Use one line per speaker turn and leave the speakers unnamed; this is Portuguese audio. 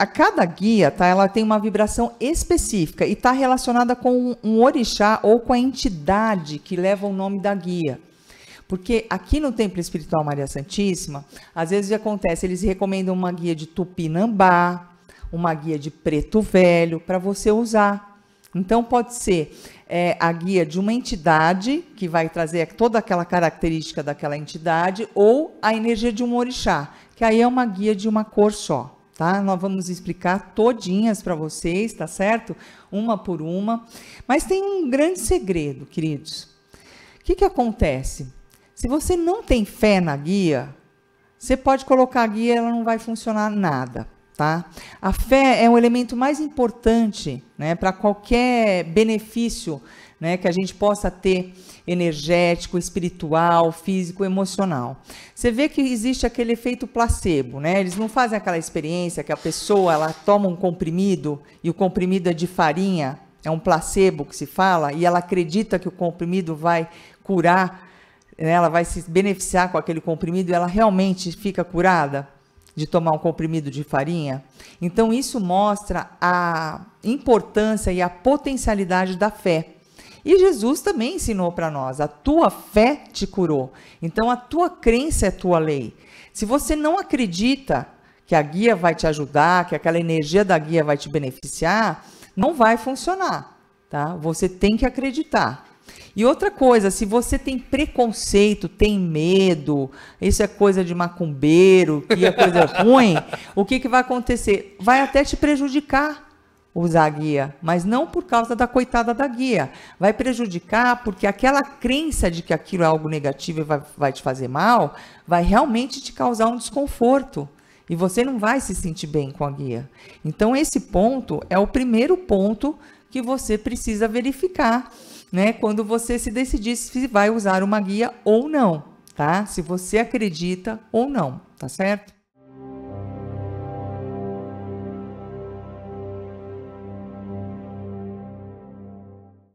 A cada guia, tá? Ela tem uma vibração específica e está relacionada com um orixá ou com a entidade que leva o nome da guia. Porque aqui no Templo Espiritual Maria Santíssima, às vezes acontece, eles recomendam uma guia de Tupinambá, uma guia de Preto Velho, para você usar. Então, pode ser é, a guia de uma entidade, que vai trazer toda aquela característica daquela entidade, ou a energia de um orixá, que aí é uma guia de uma cor só tá? Nós vamos explicar todinhas para vocês, tá certo? Uma por uma. Mas tem um grande segredo, queridos. O que, que acontece? Se você não tem fé na guia, você pode colocar a guia, ela não vai funcionar nada. Tá? A fé é um elemento mais importante né, para qualquer benefício né, que a gente possa ter energético, espiritual, físico, emocional. Você vê que existe aquele efeito placebo, né? Eles não fazem aquela experiência que a pessoa ela toma um comprimido e o comprimido é de farinha, é um placebo que se fala, e ela acredita que o comprimido vai curar, né, ela vai se beneficiar com aquele comprimido e ela realmente fica curada de tomar um comprimido de farinha. Então, isso mostra a importância e a potencialidade da fé. E Jesus também ensinou para nós: a tua fé te curou. Então, a tua crença é tua lei. Se você não acredita que a guia vai te ajudar, que aquela energia da guia vai te beneficiar, não vai funcionar, tá? Você tem que acreditar. E outra coisa, se você tem preconceito, tem medo, isso é coisa de macumbeiro, que é coisa ruim, o que, que vai acontecer? Vai até te prejudicar usar a guia, mas não por causa da coitada da guia. Vai prejudicar porque aquela crença de que aquilo é algo negativo e vai, vai te fazer mal, vai realmente te causar um desconforto e você não vai se sentir bem com a guia. Então, esse ponto é o primeiro ponto que você precisa verificar, né? Quando você se decidir se vai usar uma guia ou não, tá? Se você acredita ou não, tá certo?